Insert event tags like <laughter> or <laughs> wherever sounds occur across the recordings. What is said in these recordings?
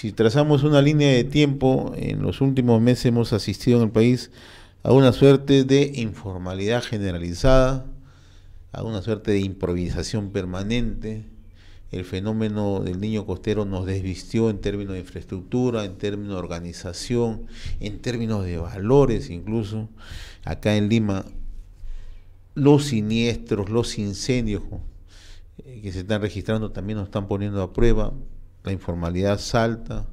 si trazamos una línea de tiempo, en los últimos meses hemos asistido en el país a una suerte de informalidad generalizada, a una suerte de improvisación permanente. El fenómeno del niño costero nos desvistió en términos de infraestructura, en términos de organización, en términos de valores incluso. Acá en Lima, los siniestros, los incendios eh, que se están registrando también nos están poniendo a prueba la informalidad salta,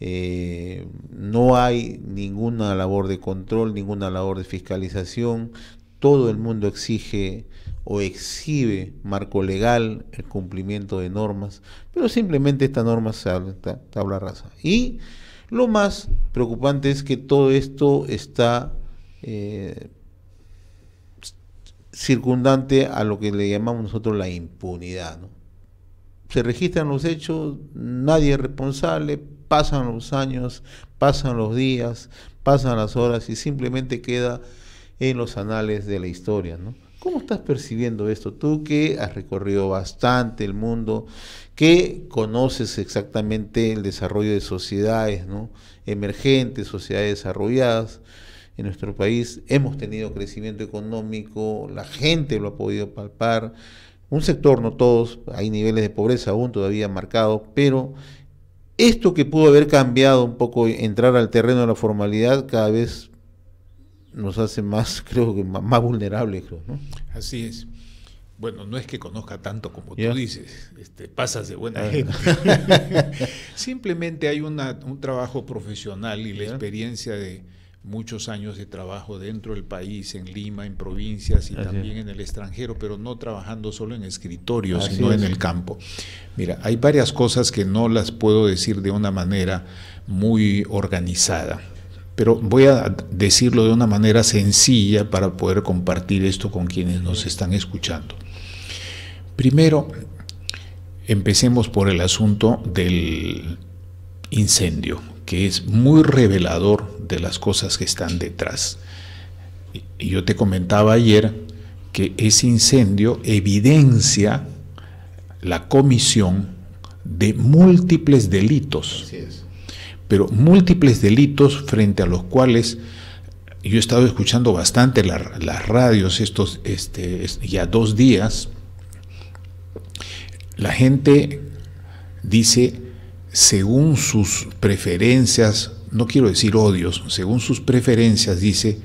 eh, no hay ninguna labor de control, ninguna labor de fiscalización, todo el mundo exige o exhibe marco legal el cumplimiento de normas, pero simplemente esta norma se tabla raza. Y lo más preocupante es que todo esto está eh, circundante a lo que le llamamos nosotros la impunidad. ¿no? se registran los hechos, nadie es responsable, pasan los años, pasan los días, pasan las horas y simplemente queda en los anales de la historia, ¿Cómo estás percibiendo esto? Tú que has recorrido bastante el mundo, que conoces exactamente el desarrollo de sociedades emergentes, sociedades desarrolladas. En nuestro país hemos tenido crecimiento económico, la gente lo ha podido palpar, un sector, no todos, hay niveles de pobreza aún todavía marcados, pero esto que pudo haber cambiado un poco, entrar al terreno de la formalidad, cada vez nos hace más, <laughs> creo que más, vulnerables, creo, ¿no? Así es. Bueno, no es que conozca tanto como tú dices, este, pasas de buena ah. gente. <laughs> Simplemente hay una, un trabajo profesional y la experiencia de, muchos años de trabajo dentro del país, en Lima, en provincias y también en el extranjero, pero no trabajando solo en escritorio sino en el campo. Mira, hay varias cosas que no las puedo decir de una manera muy organizada, pero voy a decirlo de una manera sencilla para poder compartir esto con quienes nos están escuchando. Primero, empecemos por el asunto del incendio que es muy revelador de las cosas que están detrás. Y yo te comentaba ayer que ese incendio evidencia la comisión de múltiples delitos, pero múltiples delitos frente a los cuales yo he estado escuchando bastante las radios estos este, ya dos días, la gente dice según sus preferencias, no quiero decir odios, según sus preferencias, dice,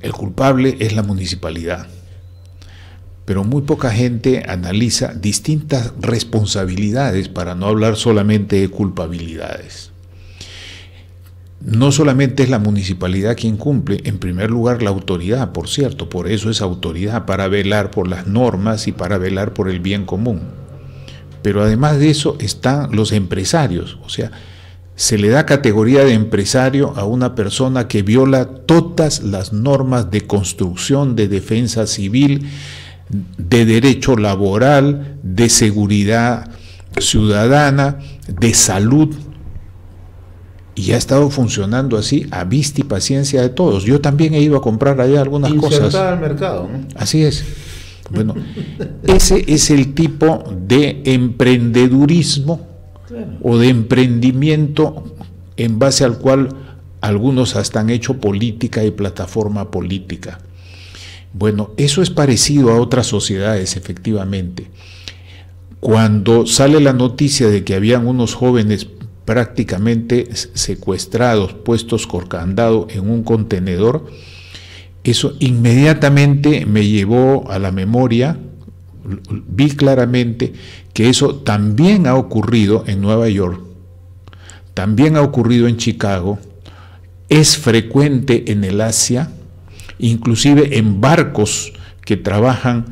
el culpable es la municipalidad. Pero muy poca gente analiza distintas responsabilidades para no hablar solamente de culpabilidades. No solamente es la municipalidad quien cumple, en primer lugar la autoridad, por cierto, por eso es autoridad, para velar por las normas y para velar por el bien común. Pero además de eso están los empresarios, o sea, se le da categoría de empresario a una persona que viola todas las normas de construcción, de defensa civil, de derecho laboral, de seguridad ciudadana, de salud. Y ha estado funcionando así a vista y paciencia de todos. Yo también he ido a comprar allá algunas cosas. al mercado. Así es. Bueno, ese es el tipo de emprendedurismo o de emprendimiento en base al cual algunos hasta han hecho política y plataforma política. Bueno, eso es parecido a otras sociedades, efectivamente. Cuando sale la noticia de que habían unos jóvenes prácticamente secuestrados, puestos por candado en un contenedor, eso inmediatamente me llevó a la memoria, vi claramente que eso también ha ocurrido en Nueva York, también ha ocurrido en Chicago, es frecuente en el Asia, inclusive en barcos que trabajan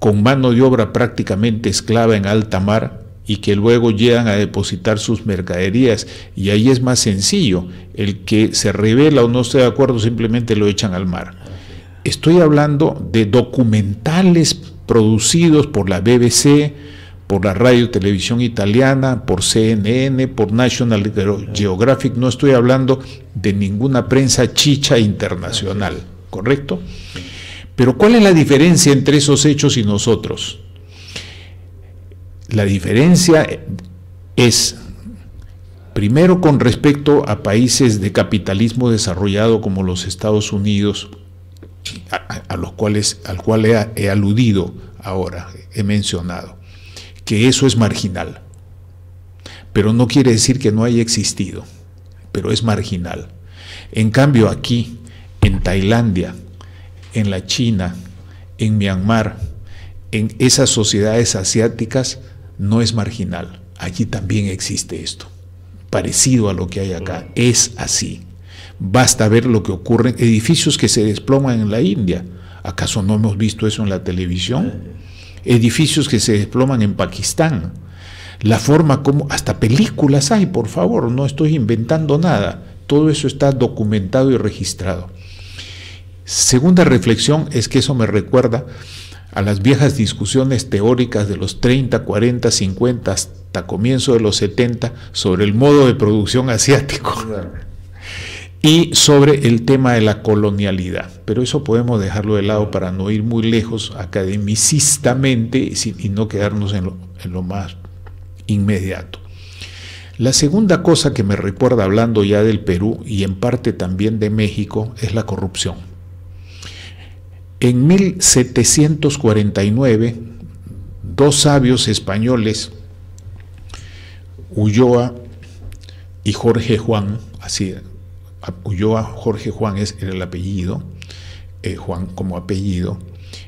con mano de obra prácticamente esclava en alta mar, y que luego llegan a depositar sus mercaderías. Y ahí es más sencillo. El que se revela o no esté de acuerdo simplemente lo echan al mar. Estoy hablando de documentales producidos por la BBC, por la radio y televisión italiana, por CNN, por National Geographic. No estoy hablando de ninguna prensa chicha internacional, ¿correcto? Pero ¿cuál es la diferencia entre esos hechos y nosotros? La diferencia es, primero con respecto a países de capitalismo desarrollado como los Estados Unidos, a, los cuales, al cual he aludido ahora, he mencionado, que eso es marginal. Pero no quiere decir que no haya existido, pero es marginal. En cambio aquí, en Tailandia, en la China, en Myanmar, en esas sociedades asiáticas, no es marginal. Allí también existe esto, parecido a lo que hay acá. Es así. Basta ver lo que ocurre. Edificios que se desploman en la India. ¿Acaso no hemos visto eso en la televisión? Edificios que se desploman en Pakistán. La forma como, hasta películas hay, por favor, no estoy inventando nada. Todo eso está documentado y registrado. Segunda reflexión es que eso me recuerda a las viejas discusiones teóricas de los 30, 40, 50 hasta comienzo de los 70 sobre el modo de producción asiático y sobre el tema de la colonialidad. Pero eso podemos dejarlo de lado para no ir muy lejos academicistamente y no quedarnos en lo, en lo más inmediato. La segunda cosa que me recuerda hablando ya del Perú y en parte también de México es la corrupción. En 1749, dos sabios españoles, Ulloa y Jorge Juan, así, Ulloa Jorge Juan es el apellido, eh, Juan como apellido,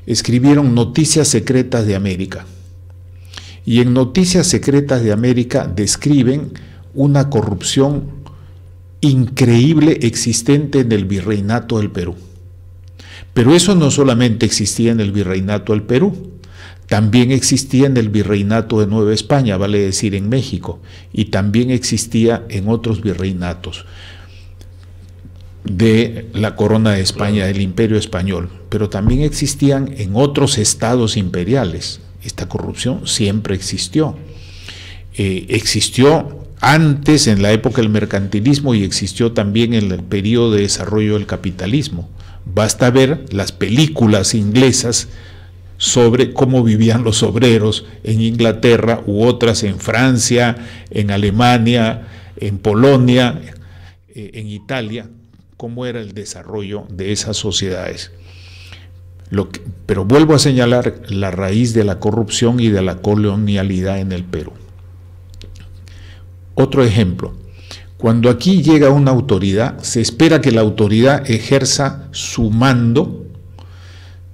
escribieron Noticias Secretas de América. Y en Noticias Secretas de América describen una corrupción increíble existente en el virreinato del Perú. Pero eso no solamente existía en el virreinato del Perú, también existía en el virreinato de Nueva España, vale decir en México, y también existía en otros virreinatos de la corona de España, del imperio español, pero también existían en otros estados imperiales. Esta corrupción siempre existió. Eh, existió antes en la época del mercantilismo y existió también en el periodo de desarrollo del capitalismo. Basta ver las películas inglesas sobre cómo vivían los obreros en Inglaterra u otras en Francia, en Alemania, en Polonia, eh, en Italia, cómo era el desarrollo de esas sociedades. pero vuelvo a señalar la raíz de la corrupción y de la colonialidad en el Perú. Otro ejemplo, cuando aquí llega una autoridad, se espera que la autoridad ejerza su mando,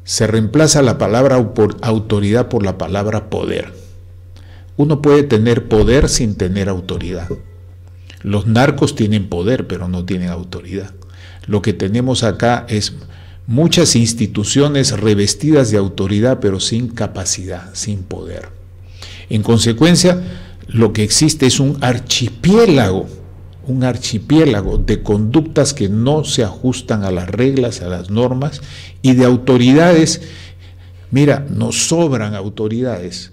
se reemplaza la palabra autoridad por la palabra poder. Uno puede tener poder sin tener autoridad. Los narcos tienen poder, pero no tienen autoridad. Lo que tenemos acá es muchas instituciones revestidas de autoridad, pero sin capacidad, sin poder. En consecuencia, lo que existe es un archipiélago un archipiélago de conductas que no se ajustan a las reglas, a las normas y de autoridades. Mira, nos sobran autoridades,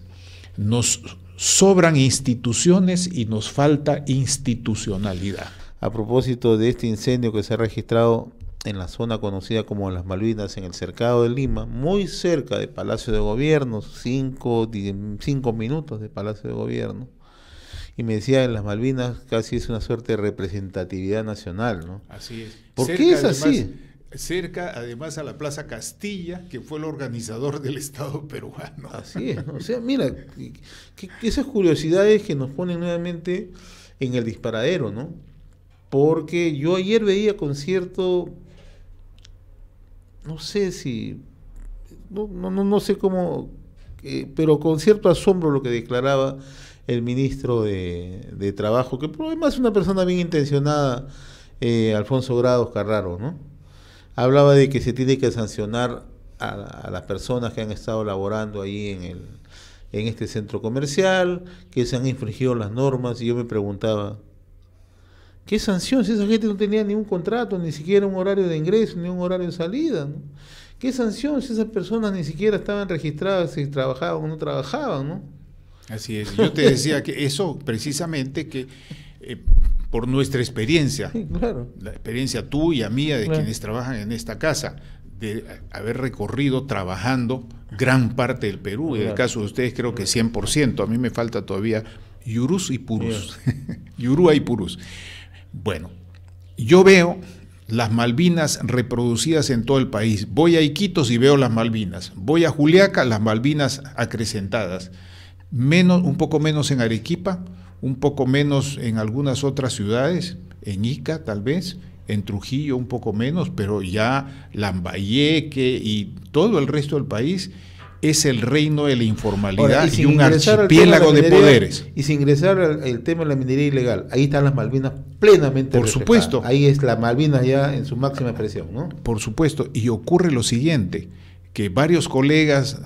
nos sobran instituciones y nos falta institucionalidad. A propósito de este incendio que se ha registrado en la zona conocida como Las Malvinas, en el cercado de Lima, muy cerca de Palacio de Gobierno, cinco, cinco minutos de Palacio de Gobierno, y me decía en las Malvinas casi es una suerte de representatividad nacional, ¿no? Así es. ¿Por qué es así? Cerca, además, a la Plaza Castilla, que fue el organizador del Estado <laughs> peruano. Así es. O sea, mira, esas curiosidades que nos ponen nuevamente en el disparadero, ¿no? Porque yo ayer veía con cierto... no sé si, no, no, sé cómo, eh, pero con cierto asombro lo que declaraba el ministro de, Trabajo, que además es una persona bien intencionada, eh, Alfonso Grados Carraro, ¿no? Hablaba de que se tiene que sancionar a, las personas que han estado laborando ahí en, el, en este centro comercial, que se han infringido las normas, y yo me preguntaba, ¿Qué sanción? Si esa gente no tenía ningún contrato, ni siquiera un horario de ingreso, ni un horario de salida. ¿Qué sanción si esas personas ni siquiera estaban registradas si trabajaban o no trabajaban? ¿no? Así es. Yo te decía que eso precisamente que eh, por nuestra experiencia, claro. la experiencia tuya, mía, de quienes trabajan en esta casa, de haber recorrido trabajando gran parte del Perú, en el caso de ustedes creo que 100%, a mí me falta todavía Yurús y Purús <laughs> Yurúa y Purús Bueno, yo veo las Malvinas reproducidas en todo el país. Voy a Iquitos y veo las Malvinas. Voy a Juliaca, las Malvinas acrecentadas menos, un poco menos en Arequipa, un poco menos en algunas otras ciudades, en Ica tal vez, en Trujillo un poco menos, pero ya Lambayeque y todo el resto del país es el reino de la informalidad y, un archipiélago de, poderes. Y sin ingresar al tema de la minería ilegal, ahí están las Malvinas plenamente. Por supuesto. Ahí es la Malvina ya en su máxima expresión, ¿no? Por supuesto. Y ocurre lo siguiente, que varios colegas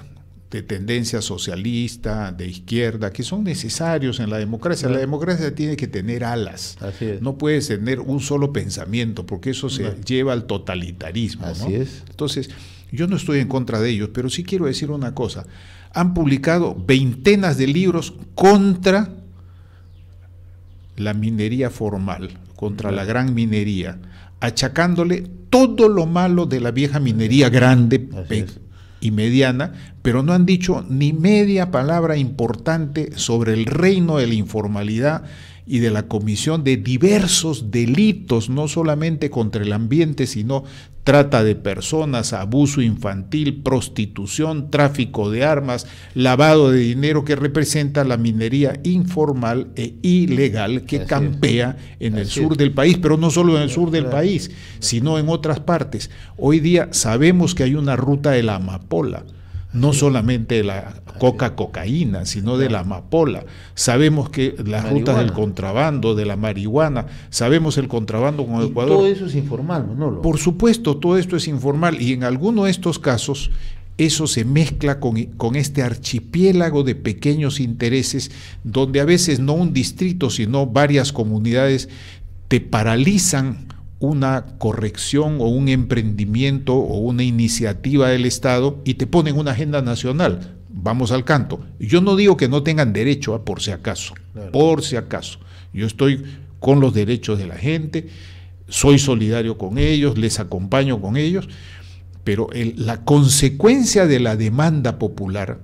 de este, tendencia socialista, de izquierda, que son necesarios en la democracia. La democracia tiene que tener alas. No puedes tener un solo pensamiento, porque eso se lleva al totalitarismo. Así es. Entonces, yo no estoy en contra de ellos, pero sí quiero decir una cosa. Han publicado veintenas de libros contra la minería formal, contra la gran minería, achacándole todo lo malo de la vieja minería grande, y mediana, pero no han dicho ni media palabra importante sobre el reino de la informalidad y de la comisión de diversos delitos, no solamente contra el ambiente, sino trata de personas, abuso infantil, prostitución, tráfico de armas, lavado de dinero que representa la minería informal e ilegal que campea en el sur del país, pero no solo en el sur del país, sino en otras partes. Hoy día sabemos que hay una ruta de la amapola no solamente de la coca-cocaína, sino de la amapola. Sabemos que las rutas del contrabando, de la marihuana, sabemos el contrabando con Ecuador. Todo eso es informal, Por supuesto, todo esto es informal y en alguno de estos casos eso se mezcla con, con, este archipiélago de pequeños intereses donde a veces no un distrito, sino varias comunidades te paralizan una corrección o un emprendimiento o una iniciativa del Estado y te ponen una agenda nacional. Vamos al canto. Yo no digo que no tengan derecho, a ¿eh? por si acaso, por si acaso. Yo estoy con los derechos de la gente, soy solidario con ellos, les acompaño con ellos, pero la consecuencia de la demanda popular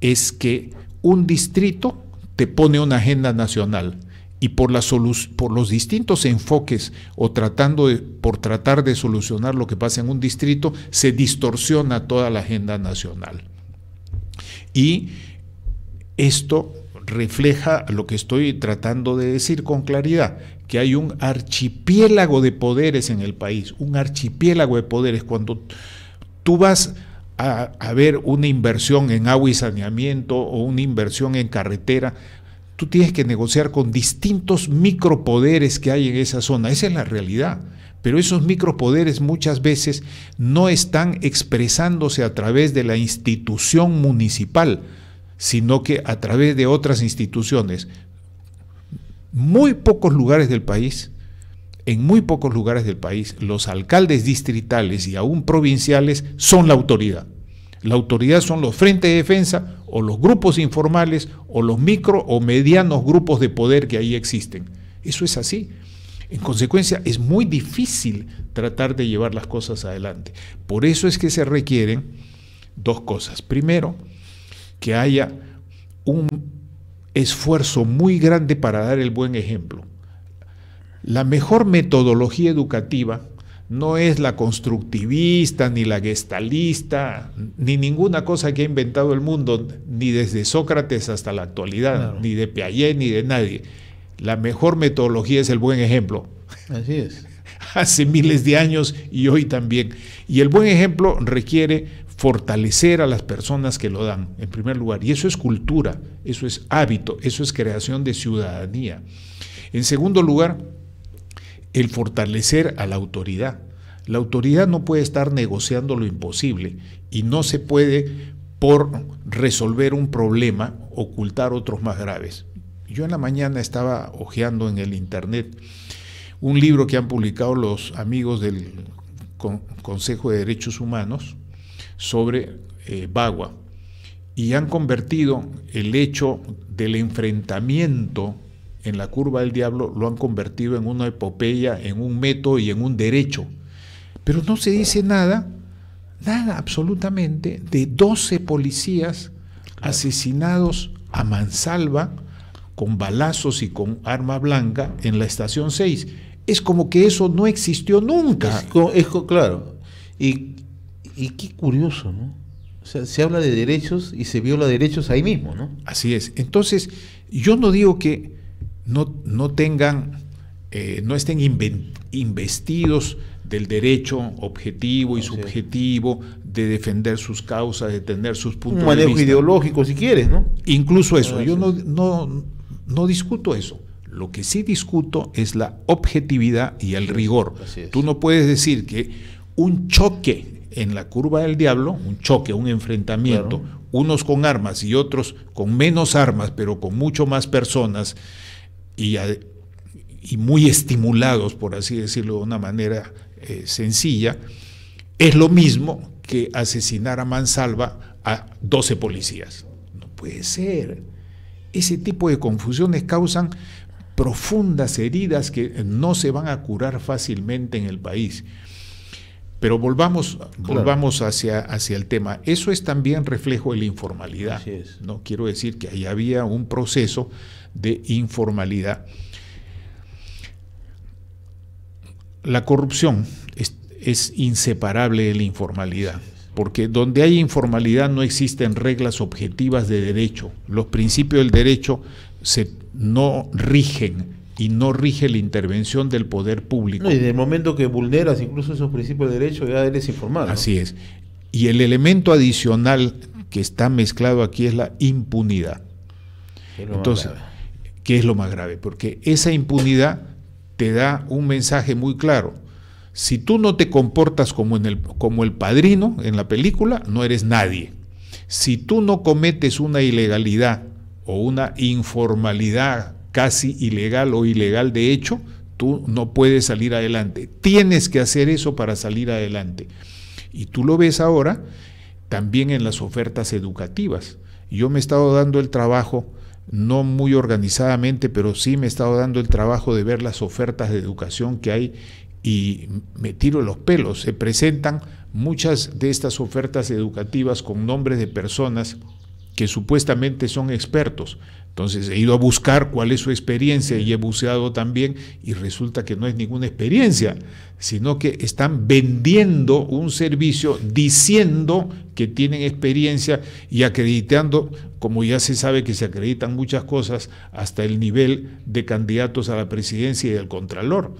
es que un distrito te pone una agenda nacional, y por, la por, los distintos enfoques o tratando por tratar de solucionar lo que pasa en un distrito, se distorsiona toda la agenda nacional. Y esto refleja lo que estoy tratando de decir con claridad, que hay un archipiélago de poderes en el país, un archipiélago de poderes. Cuando tú vas a ver una inversión en agua y saneamiento o una inversión en carretera, tú tienes que negociar con distintos micropoderes que hay en esa zona. Esa es la realidad. Pero esos micropoderes muchas veces no están expresándose a través de la institución municipal, sino que a través de otras instituciones. Muy pocos lugares del país, en muy pocos lugares del país, los alcaldes distritales y aún provinciales son la autoridad. La autoridad son los frentes de defensa o los grupos informales o los micro o medianos grupos de poder que ahí existen. Eso es así. En consecuencia, es muy difícil tratar de llevar las cosas adelante. Por eso es que se requieren dos cosas. Primero, que haya un esfuerzo muy grande para dar el buen ejemplo. La mejor metodología educativa no es la constructivista, ni la gestalista, ni ninguna cosa que ha inventado el mundo, ni desde Sócrates hasta la actualidad, ni de Piaget, ni de nadie. La mejor metodología es el buen ejemplo. Así es. <laughs> Hace miles de años y hoy también. Y el buen ejemplo requiere fortalecer a las personas que lo dan, en primer lugar. Y eso es cultura, eso es hábito, eso es creación de ciudadanía. En segundo lugar, el fortalecer a la autoridad. La autoridad no puede estar negociando lo imposible y no se puede por resolver un problema ocultar otros más graves. Yo en la mañana estaba hojeando en el internet un libro que han publicado los amigos del Consejo de Derechos Humanos sobre eh, Bagua y han convertido el hecho del enfrentamiento en la curva del diablo lo han convertido en una epopeya, en un método y en un derecho. Pero no se dice nada, nada absolutamente, de 12 policías asesinados a mansalva con balazos y con arma blanca en la estación 6. Es como que eso no existió nunca. claro. Y, y qué curioso, ¿no? O sea, se habla de derechos y se viola derechos ahí mismo, ¿no? Así es. Entonces, yo no digo que no, no tengan, eh, no estén investidos del derecho objetivo y subjetivo de defender sus causas, de tener sus puntos Un ideológico, si quieres, ¿no? Incluso eso. Yo no, no, no discuto eso. Lo que sí discuto es la objetividad y el rigor. Tú no puedes decir que un choque en la curva del diablo, un choque, un enfrentamiento, unos con armas y otros con menos armas, pero con mucho más personas, y, muy estimulados, por así decirlo de una manera eh, sencilla, es lo mismo que asesinar a mansalva a 12 policías. No puede ser. Ese tipo de confusiones causan profundas heridas que no se van a curar fácilmente en el país. Pero volvamos, volvamos hacia, hacia el tema. Eso es también reflejo de la informalidad. ¿no? Quiero decir que ahí había un proceso de informalidad. La corrupción es, inseparable de la informalidad, porque donde hay informalidad no existen reglas objetivas de derecho. Los principios del derecho se, no rigen y no rige la intervención del poder público. y del el momento que vulneras incluso esos principios de derecho ya eres informado. Así es. Y el elemento adicional que está mezclado aquí es la impunidad. Entonces, ¿qué es lo más grave? Porque esa impunidad te da un mensaje muy claro. Si tú no te comportas como, el, como el padrino en la película, no eres nadie. Si tú no cometes una ilegalidad o una informalidad casi ilegal o ilegal de hecho, tú no puedes salir adelante. Tienes que hacer eso para salir adelante. Y tú lo ves ahora también en las ofertas educativas. Yo me he estado dando el trabajo, no muy organizadamente, pero sí me he estado dando el trabajo de ver las ofertas de educación que hay y me tiro los pelos. Se presentan muchas de estas ofertas educativas con nombres de personas que supuestamente son expertos, entonces he ido a buscar cuál es su experiencia y he buceado también y resulta que no es ninguna experiencia, sino que están vendiendo un servicio diciendo que tienen experiencia y acreditando, como ya se sabe que se acreditan muchas cosas, hasta el nivel de candidatos a la presidencia y al contralor.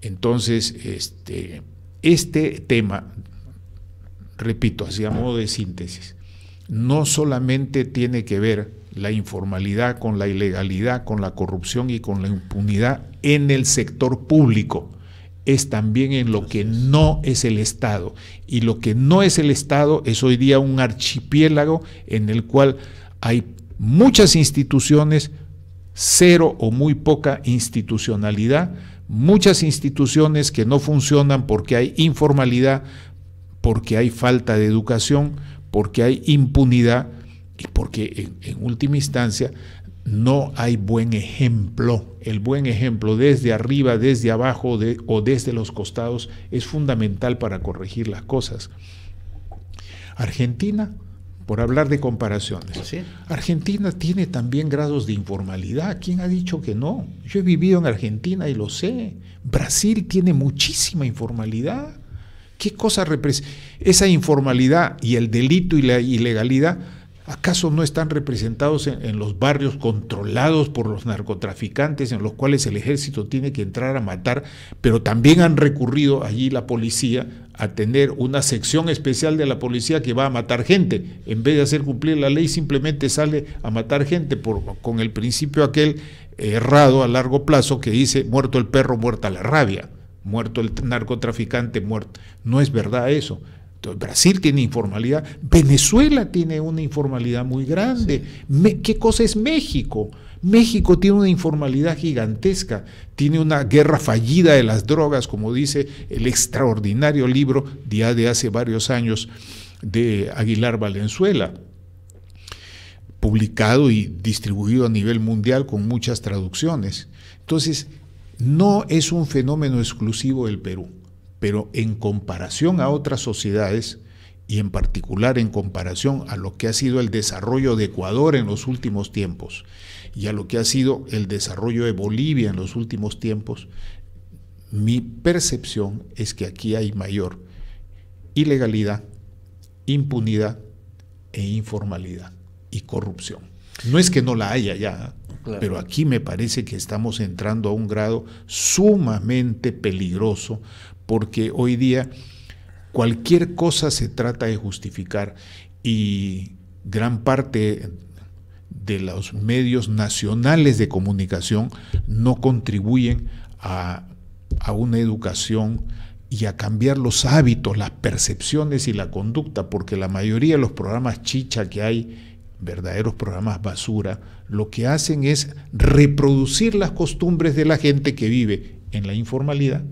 Entonces, este, este tema, repito, así a modo de síntesis, no solamente tiene que ver la informalidad, con la ilegalidad, con la corrupción y con la impunidad en el sector público. Es también en lo que no es el Estado. Y lo que no es el Estado es hoy día un archipiélago en el cual hay muchas instituciones, cero o muy poca institucionalidad, muchas instituciones que no funcionan porque hay informalidad, porque hay falta de educación, porque hay impunidad y porque en, última instancia no hay buen ejemplo. El buen ejemplo desde arriba, desde abajo o desde los costados es fundamental para corregir las cosas. Argentina, por hablar de comparaciones, Argentina tiene también grados de informalidad. ¿Quién ha dicho que no? Yo he vivido en Argentina y lo sé. Brasil tiene muchísima informalidad. ¿Qué cosa representa? Esa informalidad y el delito y la ilegalidad ¿Acaso no están representados en, los barrios controlados por los narcotraficantes en los cuales el ejército tiene que entrar a matar? Pero también han recurrido allí la policía a tener una sección especial de la policía que va a matar gente. En vez de hacer cumplir la ley, simplemente sale a matar gente por, con el principio aquel errado a largo plazo que dice muerto el perro, muerta la rabia muerto el narcotraficante, muerto. No es verdad eso. Brasil tiene informalidad, Venezuela tiene una informalidad muy grande. ¿Qué cosa es México? México tiene una informalidad gigantesca, tiene una guerra fallida de las drogas, como dice el extraordinario libro de hace varios años de Aguilar Valenzuela, publicado y distribuido a nivel mundial con muchas traducciones. Entonces, no es un fenómeno exclusivo del Perú pero en comparación a otras sociedades, y en particular en comparación a lo que ha sido el desarrollo de Ecuador en los últimos tiempos y a lo que ha sido el desarrollo de Bolivia en los últimos tiempos, mi percepción es que aquí hay mayor ilegalidad, impunidad e informalidad y corrupción. No es que no la haya ya, ¿eh? pero aquí me parece que estamos entrando a un grado sumamente peligroso porque hoy día cualquier cosa se trata de justificar y gran parte de los medios nacionales de comunicación no contribuyen a, una educación y a cambiar los hábitos, las percepciones y la conducta, porque la mayoría de los programas chicha que hay, verdaderos programas basura, lo que hacen es reproducir las costumbres de la gente que vive en la informalidad,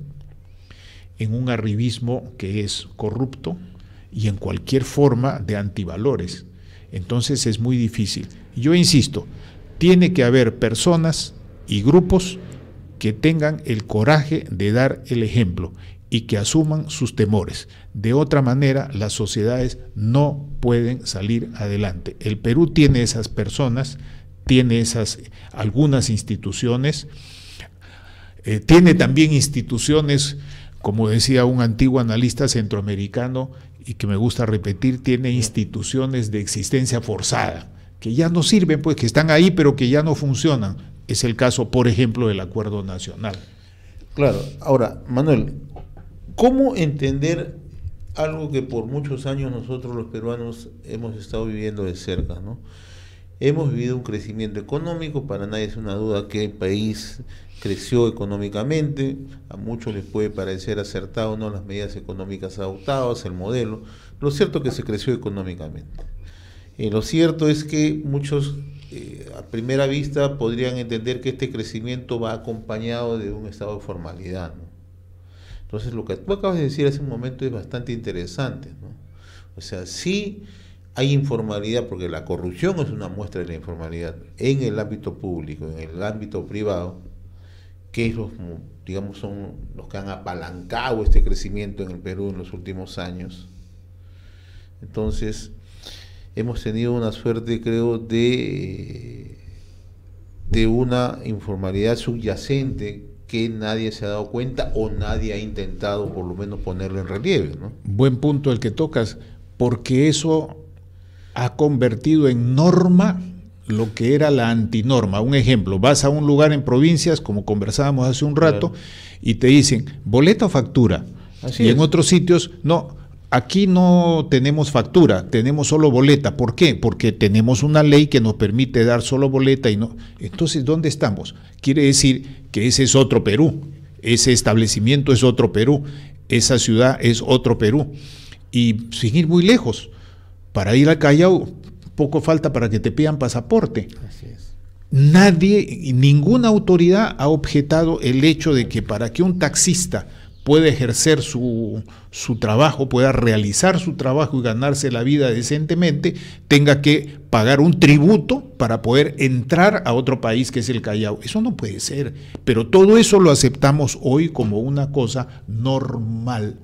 en un arribismo que es corrupto y en cualquier forma de antivalores. Entonces es muy difícil. Yo insisto, tiene que haber personas y grupos que tengan el coraje de dar el ejemplo y que asuman sus temores. De otra manera, las sociedades no pueden salir adelante. El Perú tiene esas personas, tiene esas algunas instituciones, eh, tiene también instituciones como decía un antiguo analista centroamericano y que me gusta repetir, tiene instituciones de existencia forzada, que ya no sirven, pues que están ahí, pero que ya no funcionan. Es el caso, por ejemplo, del acuerdo nacional. Claro, ahora, Manuel, ¿cómo entender algo que por muchos años nosotros los peruanos hemos estado viviendo de cerca? ¿no? Hemos vivido un crecimiento económico, para nadie es una duda que el país creció económicamente, a muchos les puede parecer acertado o no las medidas económicas adoptadas, el modelo, lo cierto es que se creció económicamente. Eh, lo cierto es que muchos eh, a primera vista podrían entender que este crecimiento va acompañado de un estado de formalidad. ¿no? Entonces lo que tú acabas de decir hace un momento es bastante interesante. O sea, si hay informalidad, porque la corrupción es una muestra de la informalidad en el ámbito público, en el ámbito privado, que digamos, son los que han apalancado este crecimiento en el Perú en los últimos años. Entonces, hemos tenido una suerte, creo, de, de una informalidad subyacente que nadie se ha dado cuenta o nadie ha intentado por lo menos ponerlo en relieve. Buen punto el que tocas, porque eso ha convertido en norma lo que era la antinorma. Un ejemplo, vas a un lugar en provincias, como conversábamos hace un rato, y te dicen, boleta o factura. y en otros sitios, no, aquí no tenemos factura, tenemos solo boleta. ¿Por qué? Porque tenemos una ley que nos permite dar solo boleta y no. Entonces, ¿dónde estamos? Quiere decir que ese es otro Perú, ese establecimiento es otro Perú, esa ciudad es otro Perú. Y sin ir muy lejos, para ir a Callao poco falta para que te pidan pasaporte. Así es. Nadie, ninguna autoridad ha objetado el hecho de que para que un taxista pueda ejercer su, su, trabajo, pueda realizar su trabajo y ganarse la vida decentemente, tenga que pagar un tributo para poder entrar a otro país que es el Callao. Eso no puede ser, pero todo eso lo aceptamos hoy como una cosa normal.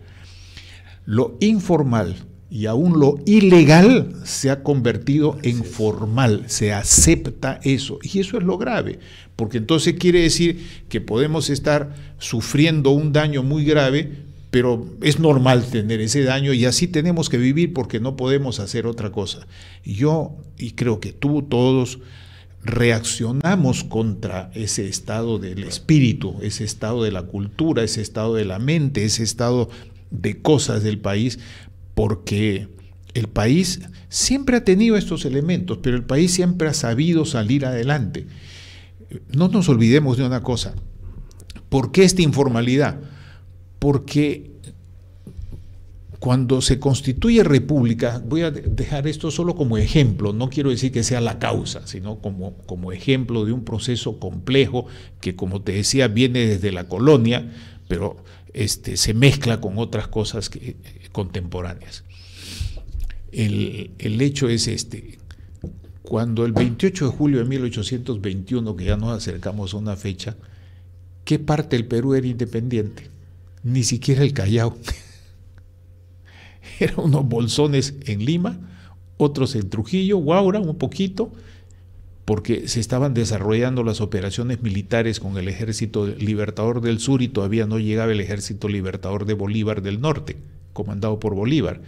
Lo informal, y aún lo ilegal se ha convertido en formal, se acepta eso. Y eso es lo grave, porque entonces quiere decir que podemos estar sufriendo un daño muy grave, pero es normal tener ese daño y así tenemos que vivir porque no podemos hacer otra cosa. Yo, y creo que tú, todos, reaccionamos contra ese estado del espíritu, ese estado de la cultura, ese estado de la mente, ese estado de cosas del país porque el país siempre ha tenido estos elementos, pero el país siempre ha sabido salir adelante. No nos olvidemos de una cosa. ¿Por qué esta informalidad? Porque cuando se constituye república, voy a dejar esto solo como ejemplo, no quiero decir que sea la causa, sino como, como ejemplo de un proceso complejo que, como te decía, viene desde la colonia, pero este, se mezcla con otras cosas eh, contemporáneas. El, hecho es este, cuando el 28 de julio de 1821, que ya nos acercamos a una fecha, ¿qué parte del Perú era independiente? Ni siquiera el Callao. <laughs> Eran unos bolsones en Lima, otros en Trujillo, Guaura, un poquito, porque se estaban desarrollando las operaciones militares con el Ejército Libertador del Sur y todavía no llegaba el Ejército Libertador de Bolívar del Norte, comandado por Bolívar.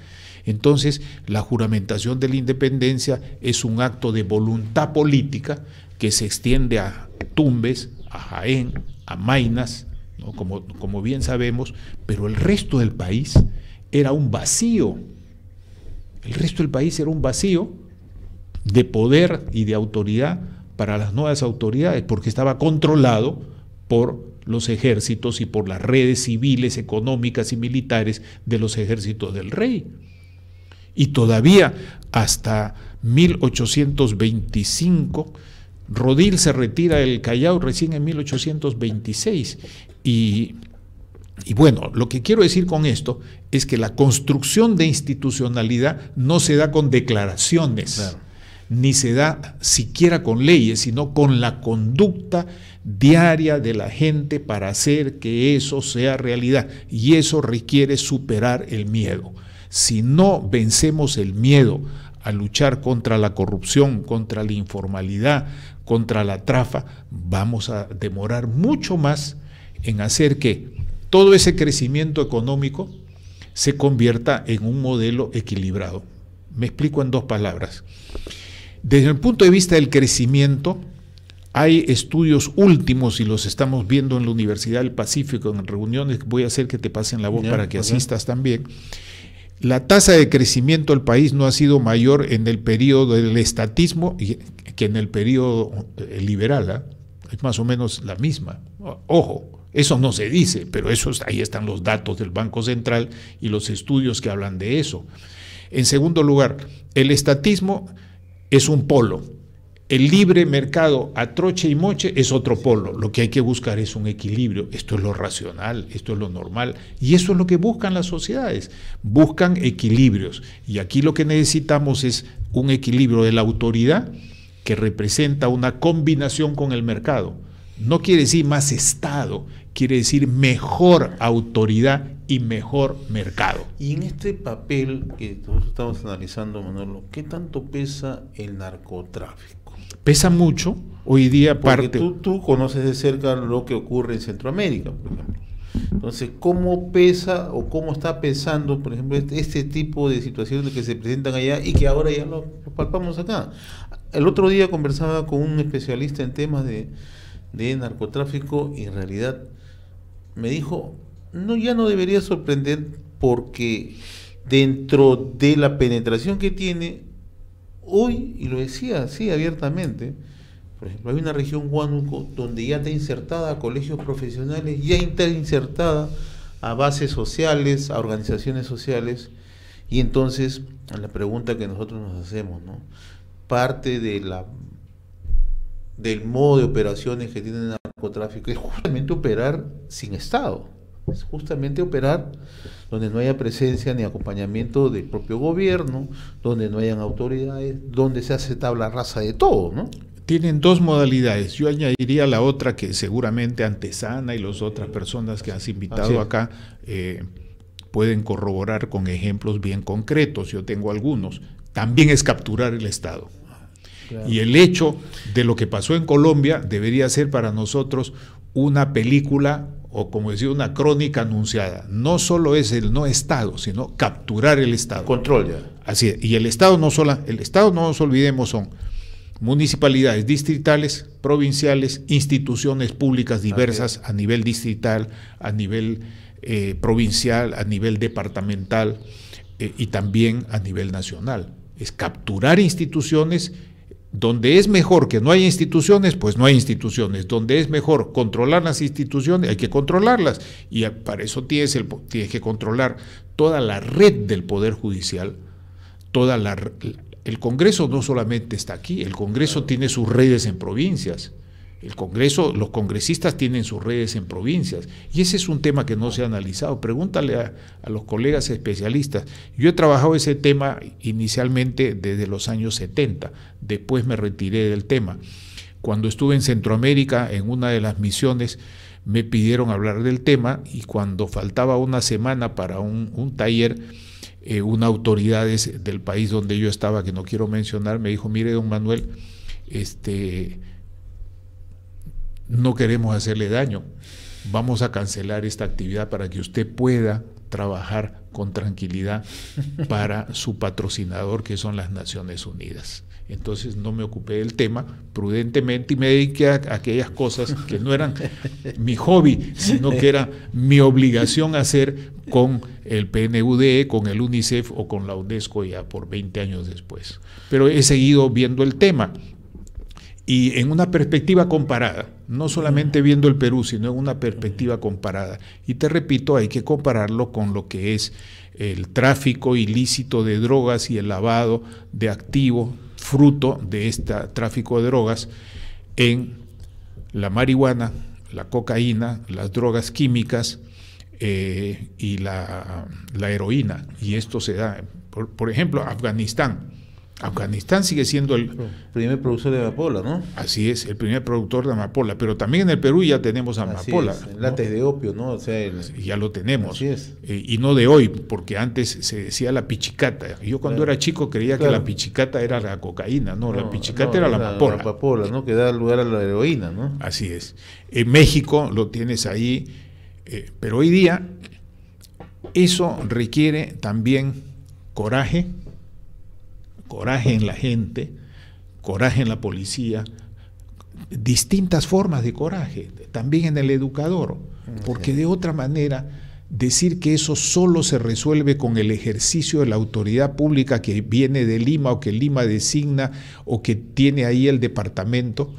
Entonces, la juramentación de la independencia es un acto de voluntad política que se extiende a Tumbes, a Jaén, a Mainas, como bien sabemos, pero el resto del país era un vacío. El resto del país era un vacío de poder y de autoridad para las nuevas autoridades, porque estaba controlado por los ejércitos y por las redes civiles, económicas y militares de los ejércitos del rey. Y todavía hasta 1825, Rodil se retira del Callao recién en 1826. Y, y bueno, lo que quiero decir con esto es que la construcción de institucionalidad no se da con declaraciones ni se da siquiera con leyes, sino con la conducta diaria de la gente para hacer que eso sea realidad. Y eso requiere superar el miedo. Si no vencemos el miedo a luchar contra la corrupción, contra la informalidad, contra la trafa, vamos a demorar mucho más en hacer que todo ese crecimiento económico se convierta en un modelo equilibrado. Me explico en dos palabras. Desde el punto de vista del crecimiento, hay estudios últimos y los estamos viendo en la Universidad del Pacífico, en reuniones, voy a hacer que te pasen la voz para que asistas también. La tasa de crecimiento del país no ha sido mayor en el periodo del estatismo que en el periodo eh, liberal. ¿ah? Es más o menos la misma. Ojo, eso no se dice, pero eso, ahí están los datos del Banco Central y los estudios que hablan de eso. En segundo lugar, el estatismo es un polo. El libre mercado a troche y moche es otro polo. Lo que hay que buscar es un equilibrio. Esto es lo racional, esto es lo normal. Y eso es lo que buscan las sociedades. Buscan equilibrios. Y aquí lo que necesitamos es un equilibrio de la autoridad que representa una combinación con el mercado. No quiere decir más Estado, quiere decir mejor autoridad y mejor mercado. Y en este papel que todos estamos analizando, Manolo, ¿qué tanto pesa el narcotráfico? Pesa mucho. Hoy día parte... Tú, tú conoces de cerca lo que ocurre en Centroamérica, por ejemplo. Entonces, ¿cómo pesa o cómo está pesando, por ejemplo, este, este, tipo de situaciones que se presentan allá y que ahora ya lo, lo palpamos acá? El otro día conversaba con un especialista en temas de, de narcotráfico y en realidad me dijo, no, ya no debería sorprender porque dentro de la penetración que tiene, hoy, y lo decía así abiertamente, por ejemplo, hay una región Huánuco donde ya está insertada a colegios profesionales, ya está insertada a bases sociales, a organizaciones sociales, y entonces la pregunta que nosotros nos hacemos, ¿no? Parte de la del modo de operaciones que tiene el narcotráfico es justamente operar sin Estado es justamente operar donde no haya presencia ni acompañamiento del propio gobierno, donde no hayan autoridades, donde se hace tabla raza de todo, ¿no? Tienen dos modalidades. Yo añadiría la otra que seguramente Antesana y las otras personas que has invitado acá eh, pueden corroborar con ejemplos bien concretos. Yo tengo algunos. También es capturar el Estado. Y el hecho de lo que pasó en Colombia debería ser para nosotros una película o como decía, una crónica anunciada. No solo es el no Estado, sino capturar el Estado. Control ya. Así es. Y el Estado no solo, el Estado no nos olvidemos son municipalidades distritales, provinciales, instituciones públicas diversas a nivel distrital, a nivel eh, provincial, a nivel departamental eh, y también a nivel nacional. Es capturar instituciones donde es mejor que no haya instituciones, pues no hay instituciones. Donde es mejor controlar las instituciones, hay que controlarlas. Y para eso tienes, el, que controlar toda la red del Poder Judicial, toda la, el Congreso no solamente está aquí, el Congreso tiene sus redes en provincias. El Congreso, los congresistas tienen sus redes en provincias y ese es un tema que no se ha analizado. Pregúntale a, los colegas especialistas. Yo he trabajado ese tema inicialmente desde los años 70, después me retiré del tema. Cuando estuve en Centroamérica en una de las misiones, me pidieron hablar del tema y cuando faltaba una semana para un, taller, eh, una autoridad del país donde yo estaba, que no quiero mencionar, me dijo, mire, don Manuel, este, no queremos hacerle daño, vamos a cancelar esta actividad para que usted pueda trabajar con tranquilidad <laughs> para su patrocinador que son las Naciones Unidas. Entonces no me ocupé del tema prudentemente y me dediqué a aquellas cosas que no eran mi hobby, sino que era mi obligación hacer con el PNUD, e, con el UNICEF o con la UNESCO ya por 20 años después. Pero he seguido viendo el tema y en una perspectiva comparada, no solamente viendo el Perú, sino en una perspectiva comparada. Y te repito, hay que compararlo con lo que es el tráfico ilícito de drogas y el lavado de activo fruto de este tráfico de drogas en la marihuana, la cocaína, las drogas químicas eh, y la, heroína. Y esto se da, por, por ejemplo, Afganistán Afganistán sigue siendo el, primer productor de amapola, ¿no? Así es, el primer productor de amapola, pero también en el Perú ya tenemos amapola. Así de opio, ¿no? ya lo tenemos. Así es. Eh, y no de hoy, porque antes se decía la pichicata. Yo cuando era chico creía que la pichicata era la cocaína, no, la pichicata era, la amapola. La amapola, ¿no? Que da lugar a la heroína, ¿no? Así es. En México lo tienes ahí, eh, pero hoy día eso requiere también coraje coraje en la gente, coraje en la policía, distintas formas de coraje, también en el educador, porque de otra manera decir que eso solo se resuelve con el ejercicio de la autoridad pública que viene de Lima o que Lima designa o que tiene ahí el departamento,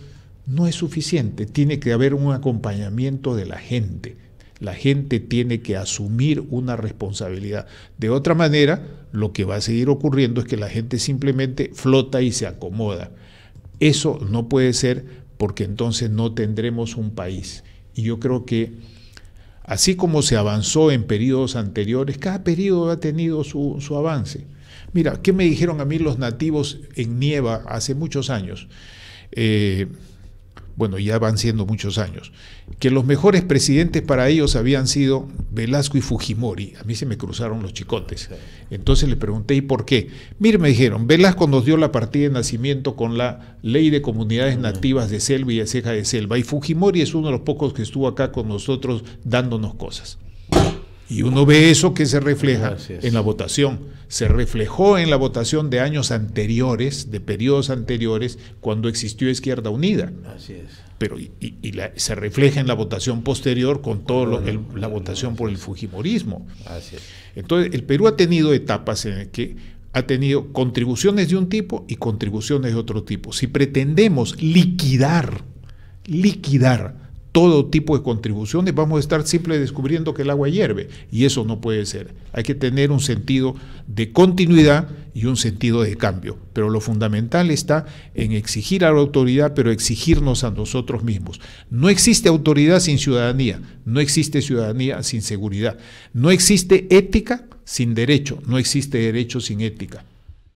no es suficiente, tiene que haber un acompañamiento de la gente. La gente tiene que asumir una responsabilidad. De otra manera, lo que va a seguir ocurriendo es que la gente simplemente flota y se acomoda. Eso no puede ser porque entonces no tendremos un país. Y yo creo que así como se avanzó en periodos anteriores, cada periodo ha tenido su, avance. Mira, ¿qué me dijeron a mí los nativos en Nieva hace muchos años? Eh, bueno, ya van siendo muchos años, que los mejores presidentes para ellos habían sido Velasco y Fujimori. A mí se me cruzaron los chicotes. Entonces le pregunté, ¿y por qué? Mire, me dijeron, Velasco nos dio la partida de nacimiento con la ley de comunidades nativas de selva y de ceja de selva, y Fujimori es uno de los pocos que estuvo acá con nosotros dándonos cosas. Y uno ve eso que se refleja en la votación. Se reflejó en la votación de años anteriores, de periodos anteriores, cuando existió Izquierda Unida. Así es. Pero y, se refleja en la votación posterior con todo la votación por el Fujimorismo. Así es. Entonces, el Perú ha tenido etapas en las que ha tenido contribuciones de un tipo y contribuciones de otro tipo. Si pretendemos liquidar, liquidar todo tipo de contribuciones, vamos a estar siempre descubriendo que el agua hierve. Y eso no puede ser. Hay que tener un sentido de continuidad y un sentido de cambio. Pero lo fundamental está en exigir a la autoridad, pero exigirnos a nosotros mismos. No existe autoridad sin ciudadanía, no existe ciudadanía sin seguridad, no existe ética sin derecho, no existe derecho sin ética.